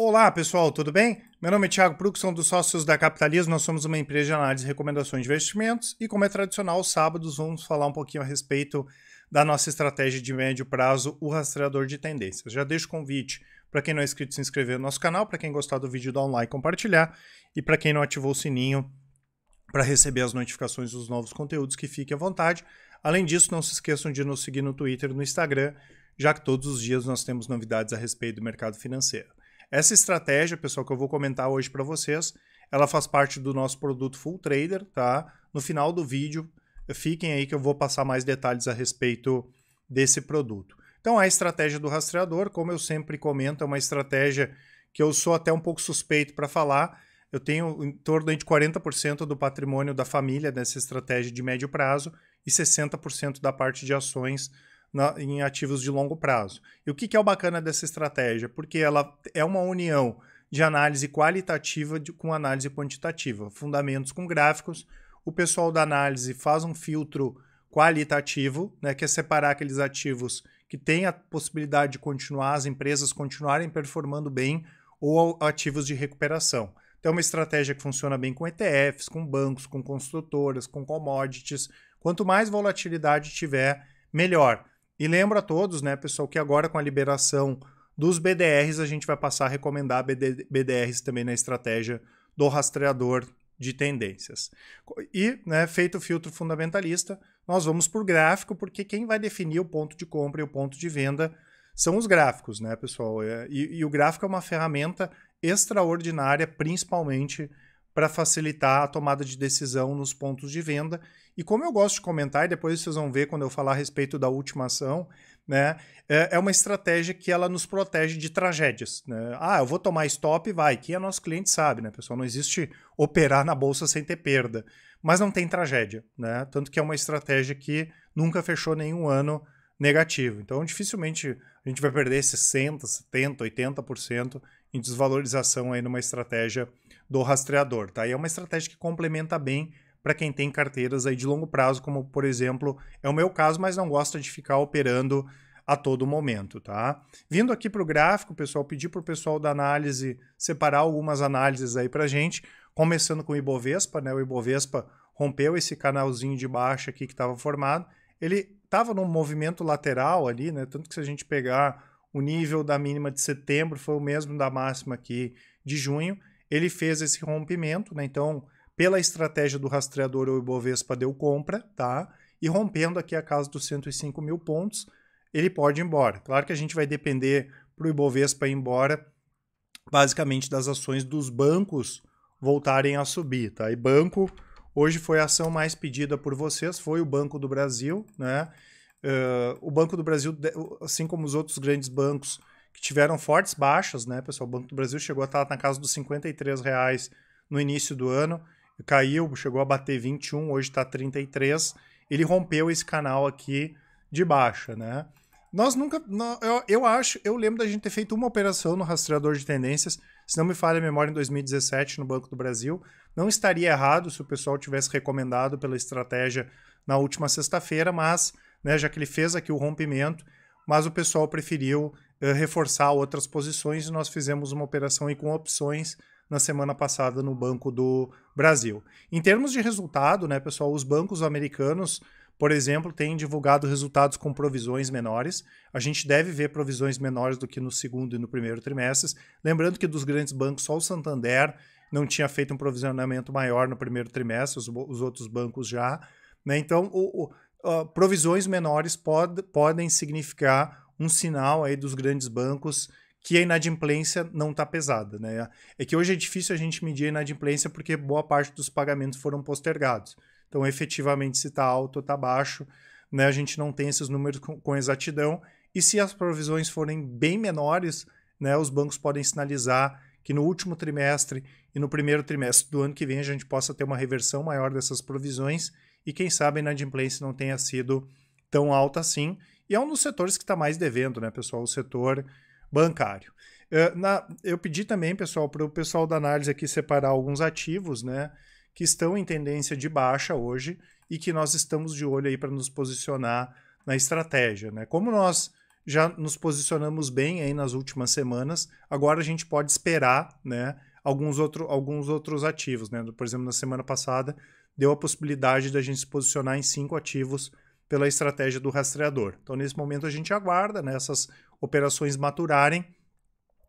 Olá, pessoal, tudo bem? Meu nome é Thiago Prux, sou um dos sócios da Capitalismo. Nós somos uma empresa de análise e recomendações de investimentos e, como é tradicional, sábados vamos falar um pouquinho a respeito da nossa estratégia de médio prazo, o rastreador de tendências. Já deixo o convite para quem não é inscrito se inscrever no nosso canal, para quem gostar do vídeo dar um like, compartilhar e para quem não ativou o sininho para receber as notificações dos novos conteúdos, que fique à vontade. Além disso, não se esqueçam de nos seguir no Twitter e no Instagram, já que todos os dias nós temos novidades a respeito do mercado financeiro. Essa estratégia, pessoal, que eu vou comentar hoje para vocês, ela faz parte do nosso produto Full Trader, tá? No final do vídeo, fiquem aí que eu vou passar mais detalhes a respeito desse produto. Então, a estratégia do rastreador, como eu sempre comento, é uma estratégia que eu sou até um pouco suspeito para falar. Eu tenho em torno de 40% do patrimônio da família nessa estratégia de médio prazo e 60% da parte de ações na, em ativos de longo prazo. E o que, que é o bacana dessa estratégia? Porque ela é uma união de análise qualitativa de, com análise quantitativa, fundamentos com gráficos. O pessoal da análise faz um filtro qualitativo, né, que é separar aqueles ativos que têm a possibilidade de continuar, as empresas continuarem performando bem, ou ativos de recuperação. Então, é uma estratégia que funciona bem com ETFs, com bancos, com construtoras, com commodities. Quanto mais volatilidade tiver, melhor. E lembro a todos, né, pessoal, que agora com a liberação dos BDRs, a gente vai passar a recomendar BD BDRs também na estratégia do rastreador de tendências. E, né, feito o filtro fundamentalista, nós vamos por gráfico, porque quem vai definir o ponto de compra e o ponto de venda são os gráficos, né, pessoal? É, e, e o gráfico é uma ferramenta extraordinária, principalmente para facilitar a tomada de decisão nos pontos de venda. E como eu gosto de comentar, e depois vocês vão ver quando eu falar a respeito da última ação, né? É, é uma estratégia que ela nos protege de tragédias. Né? Ah, eu vou tomar stop, vai, que é nosso cliente sabe, né, pessoal? Não existe operar na bolsa sem ter perda. Mas não tem tragédia, né? Tanto que é uma estratégia que nunca fechou nenhum ano negativo. Então, dificilmente a gente vai perder 60, 70, 80% em desvalorização aí numa estratégia do rastreador, tá? E é uma estratégia que complementa bem para quem tem carteiras aí de longo prazo, como por exemplo é o meu caso, mas não gosta de ficar operando a todo momento, tá? Vindo aqui para o gráfico, pessoal, pedi para o pessoal da análise separar algumas análises aí para gente, começando com o Ibovespa, né? O Ibovespa rompeu esse canalzinho de baixa aqui que estava formado, ele estava num movimento lateral ali, né? Tanto que se a gente pegar o nível da mínima de setembro foi o mesmo da máxima aqui de junho, ele fez esse rompimento, né? Então, pela estratégia do rastreador, o Ibovespa deu compra, tá? E rompendo aqui a casa dos 105 mil pontos, ele pode ir embora. Claro que a gente vai depender para o Ibovespa ir embora, basicamente das ações dos bancos voltarem a subir, tá? E banco, hoje foi a ação mais pedida por vocês, foi o Banco do Brasil, né? Uh, o Banco do Brasil, assim como os outros grandes bancos, que tiveram fortes baixas, né, pessoal? O Banco do Brasil chegou a estar na casa dos 53 reais no início do ano, caiu, chegou a bater 21, hoje está 33. Ele rompeu esse canal aqui de baixa, né? Nós nunca. eu, eu acho, eu lembro da gente ter feito uma operação no rastreador de tendências, se não me falha a memória, em 2017, no Banco do Brasil. Não estaria errado se o pessoal tivesse recomendado pela estratégia na última sexta-feira, mas, né, já que ele fez aqui o rompimento, mas o pessoal preferiu eh, reforçar outras posições. Nós fizemos uma operação aí com opções na semana passada no Banco do Brasil. Em termos de resultado, né, pessoal, os bancos americanos, por exemplo, têm divulgado resultados com provisões menores. A gente deve ver provisões menores do que no segundo e no primeiro trimestres. Lembrando que dos grandes bancos, só o Santander não tinha feito um provisionamento maior no primeiro trimestre, os, os outros bancos já. Né? Então, o, o, uh, provisões menores pod, podem significar um sinal aí dos grandes bancos que a inadimplência não está pesada. Né? É que hoje é difícil a gente medir a inadimplência porque boa parte dos pagamentos foram postergados. Então, efetivamente, se está alto ou está baixo, né? a gente não tem esses números com, com exatidão. E se as provisões forem bem menores, né, os bancos podem sinalizar que no último trimestre e no primeiro trimestre do ano que vem a gente possa ter uma reversão maior dessas provisões e quem sabe a inadimplência não tenha sido tão alta assim e é um dos setores que está mais devendo, né, pessoal? O setor bancário. Uh, na, eu pedi também, pessoal, para o pessoal da análise aqui separar alguns ativos, né? Que estão em tendência de baixa hoje e que nós estamos de olho aí para nos posicionar na estratégia, né? Como nós já nos posicionamos bem aí nas últimas semanas, agora a gente pode esperar, né? Alguns, outro, alguns outros ativos, né? Por exemplo, na semana passada deu a possibilidade da gente se posicionar em cinco ativos pela estratégia do rastreador. Então, nesse momento, a gente aguarda né, essas operações maturarem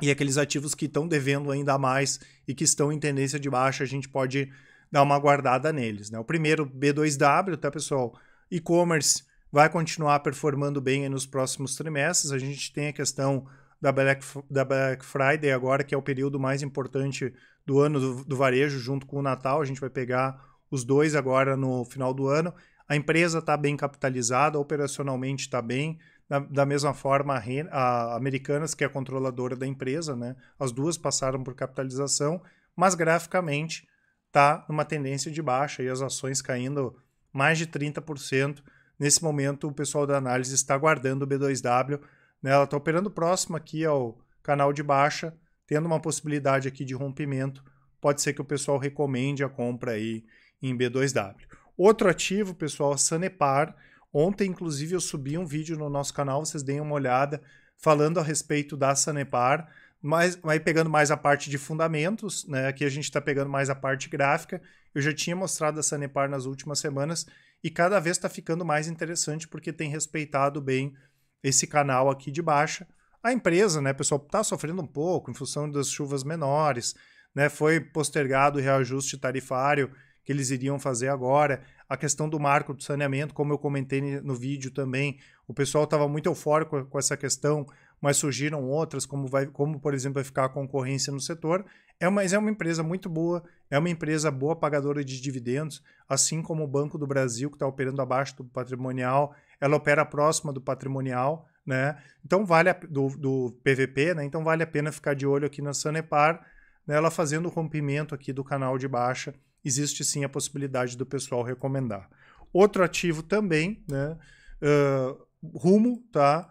e aqueles ativos que estão devendo ainda mais e que estão em tendência de baixa, a gente pode dar uma guardada neles. Né? O primeiro, B2W, tá, pessoal? E-commerce vai continuar performando bem nos próximos trimestres. A gente tem a questão da Black, da Black Friday agora, que é o período mais importante do ano do, do varejo, junto com o Natal. A gente vai pegar os dois agora no final do ano a empresa está bem capitalizada, operacionalmente está bem. Da, da, mesma forma, a, a Americanas, que é a controladora da empresa, né? As duas passaram por capitalização, mas graficamente está numa tendência de baixa e as ações caindo mais de 30%. Nesse momento, o pessoal da análise está guardando o B2W. Né? Ela está operando próximo aqui ao canal de baixa, tendo uma possibilidade aqui de rompimento. Pode ser que o pessoal recomende a compra aí em B2W. Outro ativo, pessoal, a é Sanepar. Ontem, inclusive, eu subi um vídeo no nosso canal, vocês deem uma olhada, falando a respeito da Sanepar, mas vai pegando mais a parte de fundamentos, né? Aqui a gente está pegando mais a parte gráfica. Eu já tinha mostrado a Sanepar nas últimas semanas e cada vez está ficando mais interessante porque tem respeitado bem esse canal aqui de baixa. A empresa, né, pessoal, está sofrendo um pouco em função das chuvas menores, né? Foi postergado o reajuste tarifário que eles iriam fazer agora. A questão do marco do saneamento, como eu comentei no vídeo também, o pessoal estava muito eufórico com essa questão, mas surgiram outras, como, vai, como por exemplo vai ficar a concorrência no setor. É, mas é uma empresa muito boa, é uma empresa boa pagadora de dividendos, assim como o Banco do Brasil, que está operando abaixo do patrimonial, ela opera próxima do patrimonial, né? Então vale a, do, do PVP, né? Então vale a pena ficar de olho aqui na Sanepar, né? ela fazendo o rompimento aqui do canal de baixa existe sim a possibilidade do pessoal recomendar. Outro ativo também, né? Uh, rumo, tá?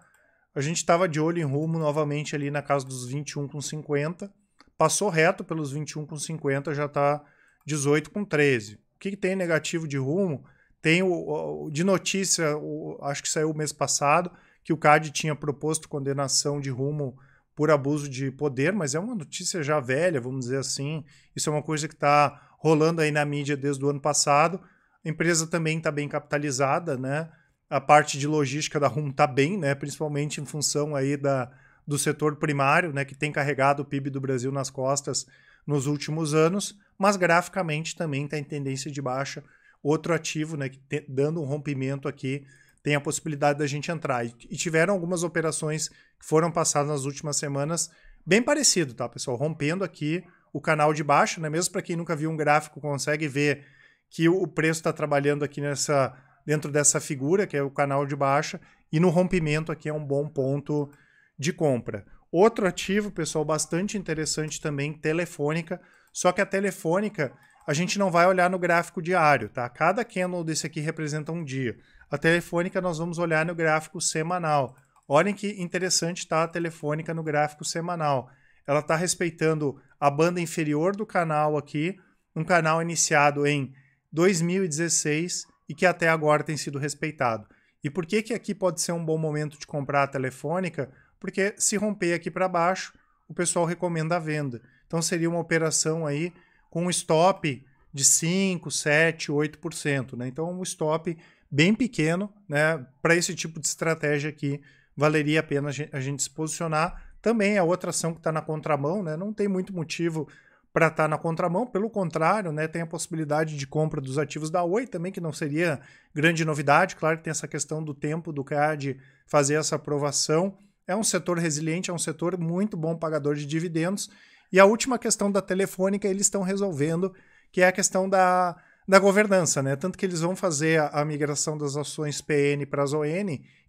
A gente estava de olho em rumo novamente ali na casa dos 21,50. Passou reto pelos 21,50, já está 18,13. O que, que, tem negativo de rumo? Tem o, o de notícia, o, acho que saiu o mês passado, que o CAD tinha proposto condenação de rumo por abuso de poder, mas é uma notícia já velha, vamos dizer assim. Isso é uma coisa que está rolando aí na mídia desde o ano passado. A empresa também está bem capitalizada, né? A parte de logística da Rum está bem, né? Principalmente em função aí da, do setor primário, né? Que tem carregado o PIB do Brasil nas costas nos últimos anos, mas graficamente também está em tendência de baixa. Outro ativo, né? Que te, dando um rompimento aqui tem a possibilidade da gente entrar. E, e tiveram algumas operações que foram passadas nas últimas semanas bem parecido, tá, pessoal? Rompendo aqui o canal de baixo, né? Mesmo para quem nunca viu um gráfico, consegue ver que o preço está trabalhando aqui nessa dentro dessa figura, que é o canal de baixa, e no rompimento aqui é um bom ponto de compra. Outro ativo, pessoal, bastante interessante também, Telefônica, só que a Telefônica a gente não vai olhar no gráfico diário, tá? Cada candle desse aqui representa um dia. A Telefônica nós vamos olhar no gráfico semanal. Olhem que interessante está a Telefônica no gráfico semanal. Ela está respeitando a banda inferior do canal aqui, um canal iniciado em 2016 e que até agora tem sido respeitado. E por que que aqui pode ser um bom momento de comprar a telefônica? Porque se romper aqui para baixo, o pessoal recomenda a venda. Então seria uma operação aí com um stop de 5, 7, 8%, né? Então um stop bem pequeno, né? Para esse tipo de estratégia aqui, valeria a pena a gente se posicionar também é outra ação que está na contramão, né? Não tem muito motivo para estar tá na contramão, pelo contrário, né? Tem a possibilidade de compra dos ativos da Oi também, que não seria grande novidade. Claro que tem essa questão do tempo do CAD fazer essa aprovação. É um setor resiliente, é um setor muito bom pagador de dividendos. E a última questão da telefônica eles estão resolvendo, que é a questão da, da governança, né? Tanto que eles vão fazer a, a migração das ações PN para as ON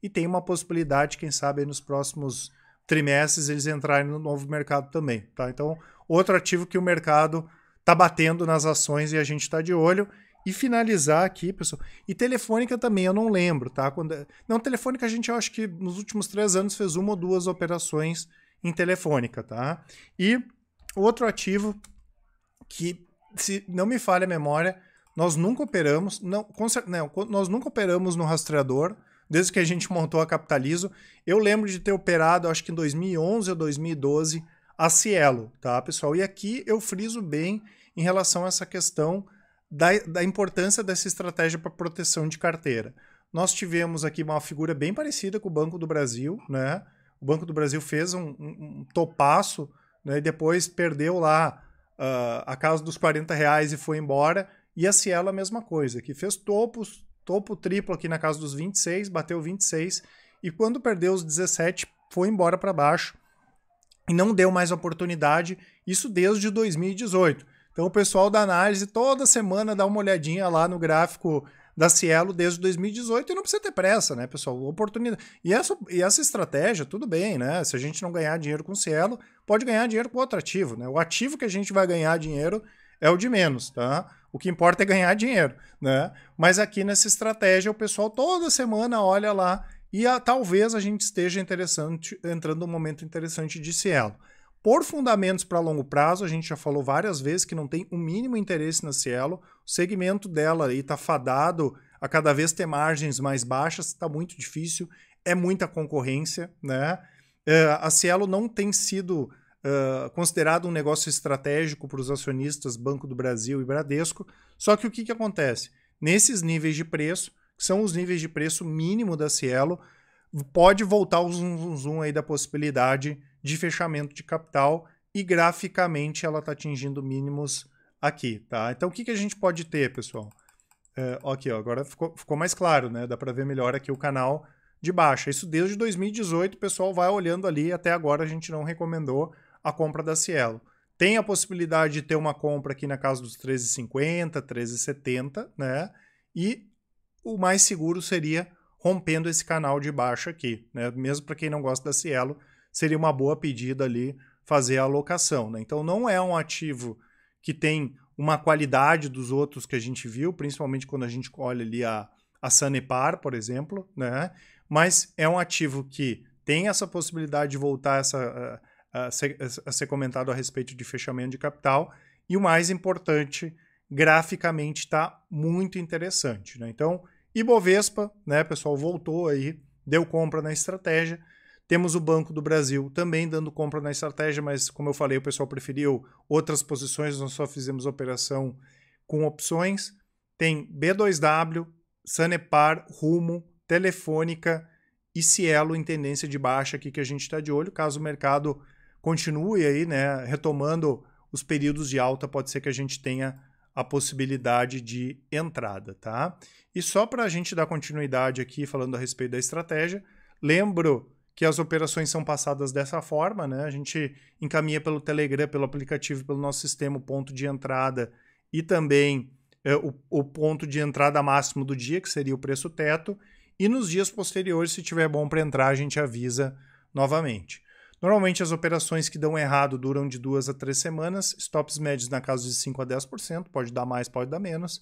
e tem uma possibilidade, quem sabe, nos próximos trimestres eles entrarem no novo mercado também. Tá? Então, outro ativo que o mercado está batendo nas ações e a gente está de olho. E finalizar aqui, pessoal. E Telefônica também, eu não lembro, tá? Quando... Não, Telefônica a gente, eu acho que nos últimos três anos fez uma ou duas operações em Telefônica, tá? E outro ativo que, se não me falha a memória, nós nunca operamos, não, não nós nunca operamos no rastreador, desde que a gente montou a Capitalizo. Eu lembro de ter operado, acho que em 2011 ou 2012, a Cielo, tá, pessoal? E aqui eu friso bem em relação a essa questão da, da importância dessa estratégia para proteção de carteira. Nós tivemos aqui uma figura bem parecida com o Banco do Brasil, né? O Banco do Brasil fez um, um, topaço né? e depois perdeu lá uh, a casa dos 40 reais e foi embora. E a Cielo a mesma coisa, que fez topos, topo triplo aqui na casa dos 26, bateu 26 e quando perdeu os 17 foi embora para baixo e não deu mais oportunidade, isso desde 2018. Então o pessoal da análise toda semana dá uma olhadinha lá no gráfico da Cielo desde 2018 e não precisa ter pressa, né, pessoal? Oportunidade. E essa, e essa estratégia, tudo bem, né? Se a gente não ganhar dinheiro com Cielo, pode ganhar dinheiro com outro ativo, né? O ativo que a gente vai ganhar dinheiro é o de menos, tá? O que importa é ganhar dinheiro, né? Mas aqui nessa estratégia o pessoal toda semana olha lá e a, ah, talvez a gente esteja interessante, entrando num momento interessante de Cielo. Por fundamentos para longo prazo, a gente já falou várias vezes que não tem o um mínimo interesse na Cielo. O segmento dela aí está fadado a cada vez ter margens mais baixas, está muito difícil, é muita concorrência, né? É, a Cielo não tem sido considerado um negócio estratégico para os acionistas Banco do Brasil e Bradesco. Só que o que, que acontece? Nesses níveis de preço, que são os níveis de preço mínimo da Cielo, pode voltar o zoom, zoom, zoom aí da possibilidade de fechamento de capital e graficamente ela está atingindo mínimos aqui, tá? Então o que, que a gente pode ter, pessoal? É, aqui, ó, agora ficou, ficou mais claro, né? Dá para ver melhor aqui o canal de baixa. Isso desde 2018, o pessoal vai olhando ali, até agora a gente não recomendou, a compra da Cielo. Tem a possibilidade de ter uma compra aqui na casa dos 13,50, 13,70, né? E o mais seguro seria rompendo esse canal de baixo aqui, né? Mesmo para quem não gosta da Cielo, seria uma boa pedida ali fazer a alocação, né? Então não é um ativo que tem uma qualidade dos outros que a gente viu, principalmente quando a gente olha ali a, a Sanepar, por exemplo, né? Mas é um ativo que tem essa possibilidade de voltar essa eh, a ser, a ser comentado a respeito de fechamento de capital. E o mais importante, graficamente está muito interessante. Né? Então, Ibovespa, né, pessoal, voltou aí, deu compra na estratégia. Temos o Banco do Brasil também dando compra na estratégia, mas como eu falei, o pessoal preferiu outras posições, nós só fizemos operação com opções. Tem B2W, Sanepar, Rumo, Telefônica e Cielo em tendência de baixa aqui que a gente está de olho, caso o mercado continue aí, né, retomando os períodos de alta, pode ser que a gente tenha a possibilidade de entrada, tá? E só para a gente dar continuidade aqui falando a respeito da estratégia, lembro que as operações são passadas dessa forma, né? A gente encaminha pelo Telegram, pelo aplicativo, pelo nosso sistema o ponto de entrada e também é, o, o ponto de entrada máximo do dia, que seria o preço teto, e nos dias posteriores, se tiver bom para entrar, a gente avisa novamente. Normalmente as operações que dão errado duram de duas a três semanas, stops médios na casa de 5 a 10%, pode dar mais, pode dar menos,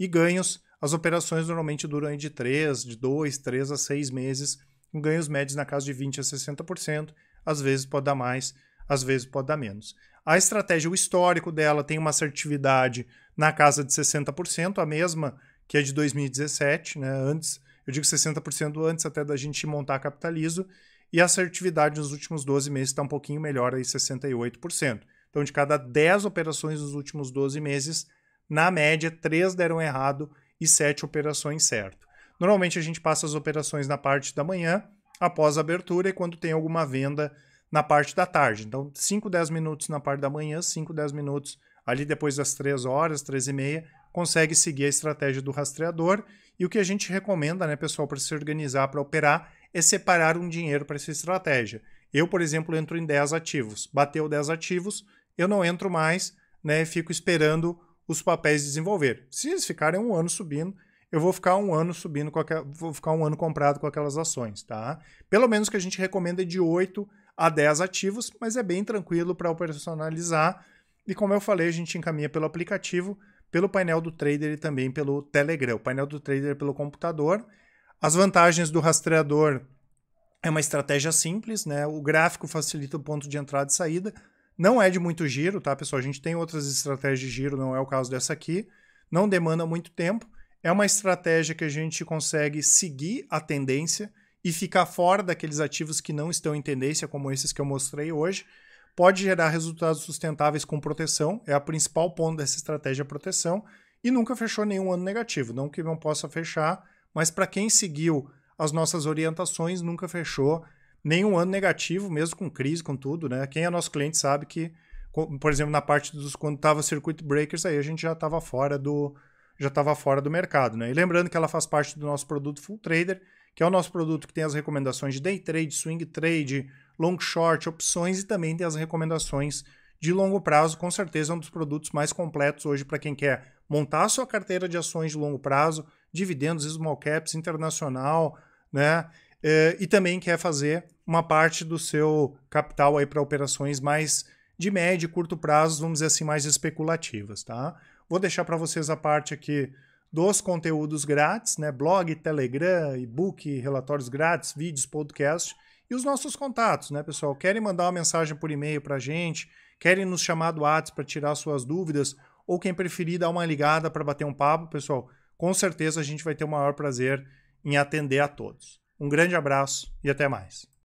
e ganhos, as operações normalmente duram de 3, de 2, 3 a 6 meses, com ganhos médios na casa de 20 a 60%, às vezes pode dar mais, às vezes pode dar menos. A estratégia, o histórico dela tem uma assertividade na casa de 60%, a mesma que a de 2017, né? Antes eu digo 60% antes até da gente montar a Capitalizo, e a assertividade nos últimos 12 meses está um pouquinho melhor, aí 68%. Então, de cada 10 operações nos últimos 12 meses, na média, 3 deram errado e 7 operações certo. Normalmente, a gente passa as operações na parte da manhã, após a abertura e quando tem alguma venda na parte da tarde. Então, 5, 10 minutos na parte da manhã, 5, 10 minutos ali depois das 3 horas, 3 e meia, consegue seguir a estratégia do rastreador e o que a gente recomenda, né, pessoal, para se organizar, para operar, é separar um dinheiro para essa estratégia. Eu, por exemplo, entro em 10 ativos. Bateu 10 ativos, eu não entro mais, né? Fico esperando os papéis desenvolver. Se eles ficarem um ano subindo, eu vou ficar um ano subindo com aqua... vou ficar um ano comprado com aquelas ações, tá? Pelo menos que a gente recomenda é de 8 a 10 ativos, mas é bem tranquilo para operacionalizar. E como eu falei, a gente encaminha pelo aplicativo pelo painel do trader e também pelo Telegram. O painel do trader pelo computador. As vantagens do rastreador é uma estratégia simples, né? O gráfico facilita o ponto de entrada e saída. Não é de muito giro, tá, pessoal? A gente tem outras estratégias de giro, não é o caso dessa aqui. Não demanda muito tempo. É uma estratégia que a gente consegue seguir a tendência e ficar fora daqueles ativos que não estão em tendência, como esses que eu mostrei hoje pode gerar resultados sustentáveis com proteção, é a principal ponto dessa estratégia é proteção, e nunca fechou nenhum ano negativo. Não que não possa fechar, mas para quem seguiu as nossas orientações, nunca fechou nenhum ano negativo, mesmo com crise, com tudo, né? Quem é nosso cliente sabe que, por exemplo, na parte dos quando tava circuit breakers, aí a gente já estava fora do já estava fora do mercado, né? E lembrando que ela faz parte do nosso produto Full Trader, que é o nosso produto que tem as recomendações de day trade, swing trade, long short, opções e também tem as recomendações de longo prazo. Com certeza é um dos produtos mais completos hoje para quem quer montar a sua carteira de ações de longo prazo, dividendos, small caps, internacional, né? É, e também quer fazer uma parte do seu capital aí para operações mais de médio e curto prazo, vamos dizer assim, mais especulativas, tá? Vou deixar para vocês a parte aqui dos conteúdos grátis, né? blog, Telegram, e-book, relatórios grátis, vídeos, podcast e os nossos contatos, né, pessoal? Querem mandar uma mensagem por e-mail para a gente? Querem nos chamar do WhatsApp para tirar suas dúvidas? Ou quem preferir dar uma ligada para bater um papo, pessoal? Com certeza a gente vai ter o maior prazer em atender a todos. Um grande abraço e até mais.